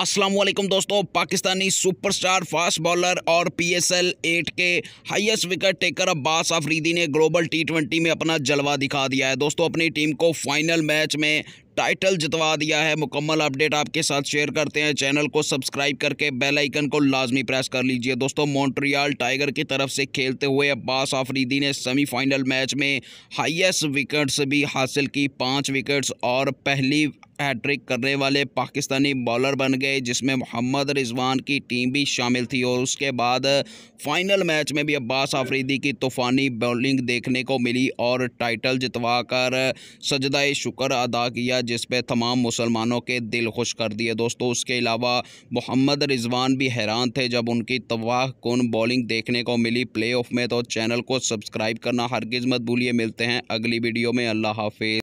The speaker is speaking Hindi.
असलम दोस्तों पाकिस्तानी सुपरस्टार फास्ट बॉलर और पीएसएल 8 के highest wicket taker Abbas Afridi ने ग्लोबल टी20 में अपना जलवा दिखा दिया है दोस्तों अपनी टीम को फाइनल मैच में टाइटल जितवा दिया है मुकम्मल अपडेट आपके साथ शेयर करते हैं चैनल को सब्सक्राइब करके बेल आइकन को लाजमी प्रेस कर लीजिए दोस्तों मॉन्ट्रियाल टाइगर की तरफ से खेलते हुए अब्बास आफरीदी ने सेमीफाइनल मैच में हाइएस्ट विकेट्स भी हासिल की पाँच विकेट्स और पहली हैट्रिक करने वाले पाकिस्तानी बॉलर बन गए जिसमें मोहम्मद रिजवान की टीम भी शामिल थी और उसके बाद फाइनल मैच में भी अब्बास आफरीदी की तूफ़ानी बॉलिंग देखने को मिली और टाइटल जितवा कर सजदा शुक्र अदा किया जिस तमाम मुसलमानों के दिल खुश कर दिए दोस्तों उसके अलावा मोहम्मद रिजवान भी हैरान थे जब उनकी तबाह कन बॉलिंग देखने को मिली प्ले ऑफ में तो चैनल को सब्सक्राइब करना हर मत भूलिए मिलते हैं अगली वीडियो में अल्लाह हाफिज़